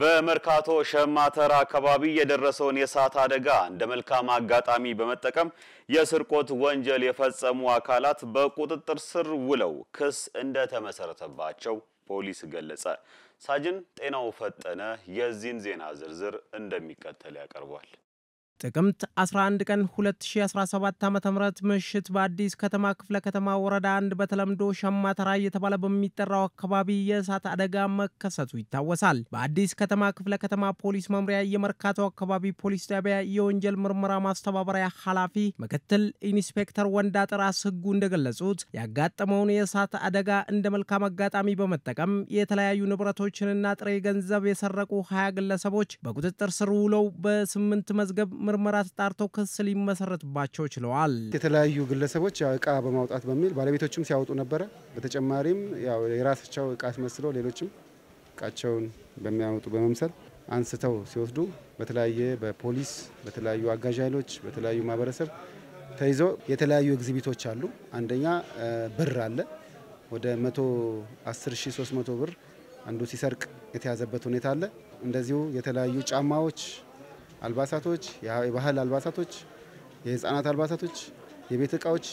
በመርካቶ ሸማተራ አካባቢ የደረሰውን የእሳት አደጋ እንደ መልካም አጋጣሚ በመጠቀም የስርቆት ወንጀል የፈጸሙ አካላት በቁጥጥር ስር ውለው ክስ እንደተመሰረተባቸው ፖሊስ ገለጸ። ሳጅን ጤናው ፈጠነ የዚህን ዜና ዝርዝር እንደሚከተል ያቀርቧል። ጥቅምት 11 ቀን 2017 ዓ ም ምሽት በአዲስ ከተማ ክፍለ ከተማ ወረዳ አንድ በተለምዶ ሸማተራ እየተባለ በሚጠራው አካባቢ የእሳት አደጋ መከሰቱ ይታወሳል። በአዲስ ከተማ ክፍለ ከተማ ፖሊስ መምሪያ የመርካቶ አካባቢ ፖሊስ ጣቢያ የወንጀል ምርመራ ማስተባበሪያ ኃላፊ ምክትል ኢንስፔክተር ወንዳ ጥራስ ህጉ እንደገለጹት ያጋጠመውን የእሳት አደጋ እንደ መልካም አጋጣሚ በመጠቀም የተለያዩ ንብረቶችንና ጥሬ ገንዘብ የሰረቁ ሀያ ግለሰቦች በቁጥጥር ስር ውለው በስምንት መዝገብ ምርመራ ተጣርተው ክስ ሊመሰረትባቸው ችለዋል። የተለያዩ ግለሰቦች እቃ በማውጣት በሚል ባለቤቶችም ሲያወጡ ነበረ። በተጨማሪም ያው የራሳቸው እቃ አስመስለው ሌሎችም እቃቸውን በሚያወጡ በመምሰል አንስተው ሲወስዱ በተለያየ በፖሊስ በተለያዩ አጋዥ ኃይሎች በተለያዩ ማህበረሰብ ተይዞ የተለያዩ ኤግዚቢቶች አሉ። አንደኛ ብር አለ ወደ 110300 ብር አንዱ ሲሰርቅ የተያዘበት ሁኔታ አለ። እንደዚሁ የተለያዩ ጫማዎች አልባሳቶች፣ የባህል አልባሳቶች፣ የህፃናት አልባሳቶች፣ የቤት እቃዎች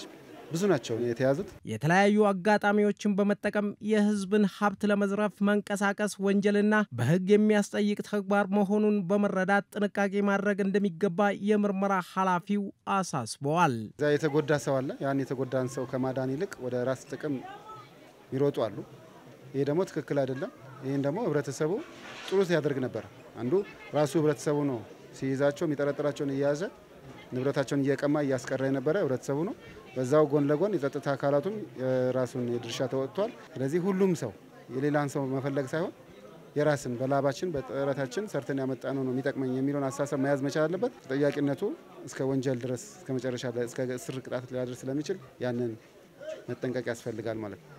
ብዙ ናቸው የተያዙት። የተለያዩ አጋጣሚዎችን በመጠቀም የህዝብን ሀብት ለመዝረፍ መንቀሳቀስ ወንጀልና በህግ የሚያስጠይቅ ተግባር መሆኑን በመረዳት ጥንቃቄ ማድረግ እንደሚገባ የምርመራ ኃላፊው አሳስበዋል። እዛ የተጎዳ ሰው አለ። ያን የተጎዳን ሰው ከማዳን ይልቅ ወደ ራስ ጥቅም ይሮጡ አሉ። ይሄ ደግሞ ትክክል አይደለም። ይህን ደግሞ ህብረተሰቡ ጥሩ ያደርግ ነበር። አንዱ ራሱ ህብረተሰቡ ነው ሲይዛቸው የሚጠረጥራቸውን እየያዘ ንብረታቸውን እየቀማ እያስቀራ የነበረ ህብረተሰቡ ነው። በዛው ጎን ለጎን የጸጥታ አካላቱም የራሱን የድርሻ ተወጥቷል። ስለዚህ ሁሉም ሰው የሌላን ሰው መፈለግ ሳይሆን የራስን በላባችን በጥረታችን ሰርተን ያመጣ ነው ነው የሚጠቅመኝ የሚለውን አስተሳሰብ መያዝ መቻል አለበት። ተጠያቂነቱ እስከ ወንጀል ድረስ እስከ መጨረሻ እስከ እስር ቅጣት ሊያደርስ ስለሚችል ያንን መጠንቀቅ ያስፈልጋል ማለት ነው።